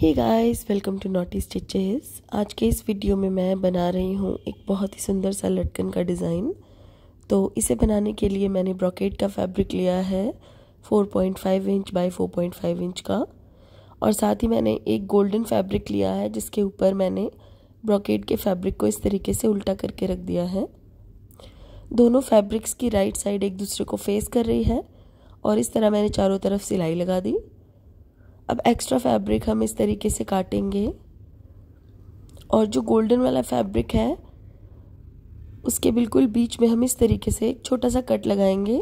hey guys welcome to Naughty Stitches आज के इस वीडियो में मैं बना रही हूँ एक बहुत ही सुंदर सा लटकन का डिज़ाइन तो इसे बनाने के लिए मैंने ब्रॉकेट का फैब्रिक लिया है 4.5 इंच बाय 4.5 इंच का और साथ ही मैंने एक गोल्डन फैब्रिक लिया है जिसके ऊपर मैंने ब्रॉकेट के फैब्रिक को इस तरीके से उल्टा करके रख दिया है दोनों फैब्रिक्स की राइट साइड एक दूसरे को फेस कर रही है और इस तरह मैंने चारों तरफ सिलाई लगा दी अब एक्स्ट्रा फैब्रिक हम इस तरीके से काटेंगे और जो गोल्डन वाला फैब्रिक है उसके बिल्कुल बीच में हम इस तरीके से एक छोटा सा कट लगाएंगे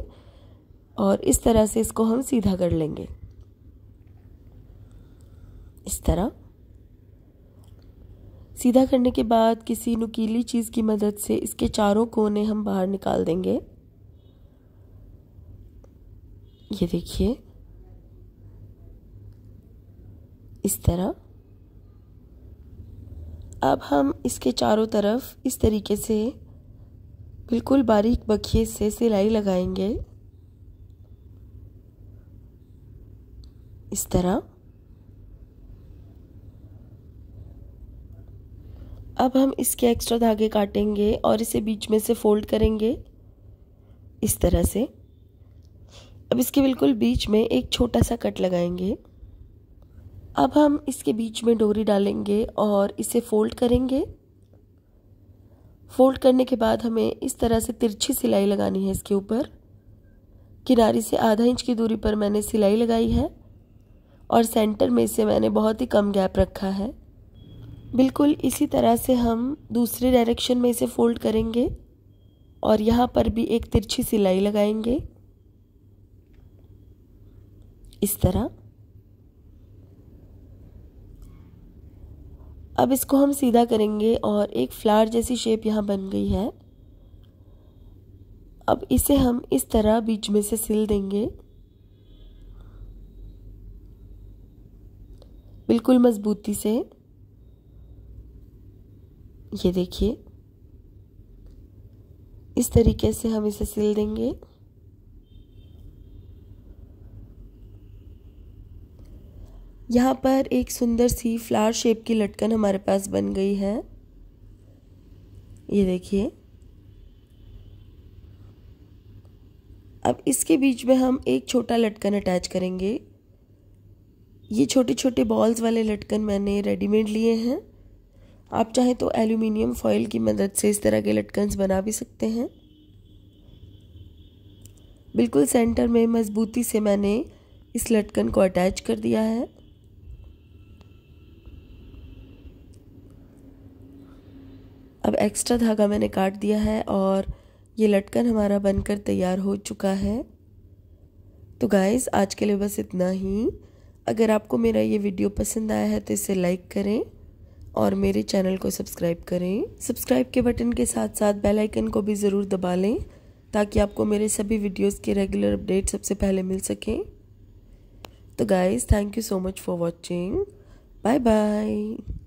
और इस तरह से इसको हम सीधा कर लेंगे इस तरह सीधा करने के बाद किसी नुकीली चीज़ की मदद से इसके चारों कोने हम बाहर निकाल देंगे ये देखिए इस तरह अब हम इसके चारों तरफ इस तरीके से बिल्कुल बारीक बखिए से सिलाई लगाएंगे इस तरह अब हम इसके एक्स्ट्रा धागे काटेंगे और इसे बीच में से फोल्ड करेंगे इस तरह से अब इसके बिल्कुल बीच में एक छोटा सा कट लगाएंगे अब हम इसके बीच में डोरी डालेंगे और इसे फोल्ड करेंगे फोल्ड करने के बाद हमें इस तरह से तिरछी सिलाई लगानी है इसके ऊपर किनारे से आधा इंच की दूरी पर मैंने सिलाई लगाई है और सेंटर में इसे मैंने बहुत ही कम गैप रखा है बिल्कुल इसी तरह से हम दूसरे डायरेक्शन में इसे फोल्ड करेंगे और यहाँ पर भी एक तिरछी सिलाई लगाएंगे इस तरह अब इसको हम सीधा करेंगे और एक फ्लावर जैसी शेप यहाँ बन गई है अब इसे हम इस तरह बीच में से सिल देंगे बिल्कुल मज़बूती से ये देखिए इस तरीके से हम इसे सिल देंगे यहाँ पर एक सुंदर सी फ्लावर शेप की लटकन हमारे पास बन गई है ये देखिए अब इसके बीच में हम एक छोटा लटकन अटैच करेंगे ये छोटे छोटे बॉल्स वाले लटकन मैंने रेडीमेड लिए हैं आप चाहें तो एल्यूमिनियम फॉयल की मदद से इस तरह के लटकन बना भी सकते हैं बिल्कुल सेंटर में मज़बूती से मैंने इस लटकन को अटैच कर दिया है अब एक्स्ट्रा धागा मैंने काट दिया है और ये लटकन हमारा बनकर तैयार हो चुका है तो गाइस आज के लिए बस इतना ही अगर आपको मेरा ये वीडियो पसंद आया है तो इसे लाइक करें और मेरे चैनल को सब्सक्राइब करें सब्सक्राइब के बटन के साथ साथ बेल आइकन को भी ज़रूर दबा लें ताकि आपको मेरे सभी वीडियोस के रेगुलर अपडेट सबसे पहले मिल सकें तो guys thank you so much for watching bye bye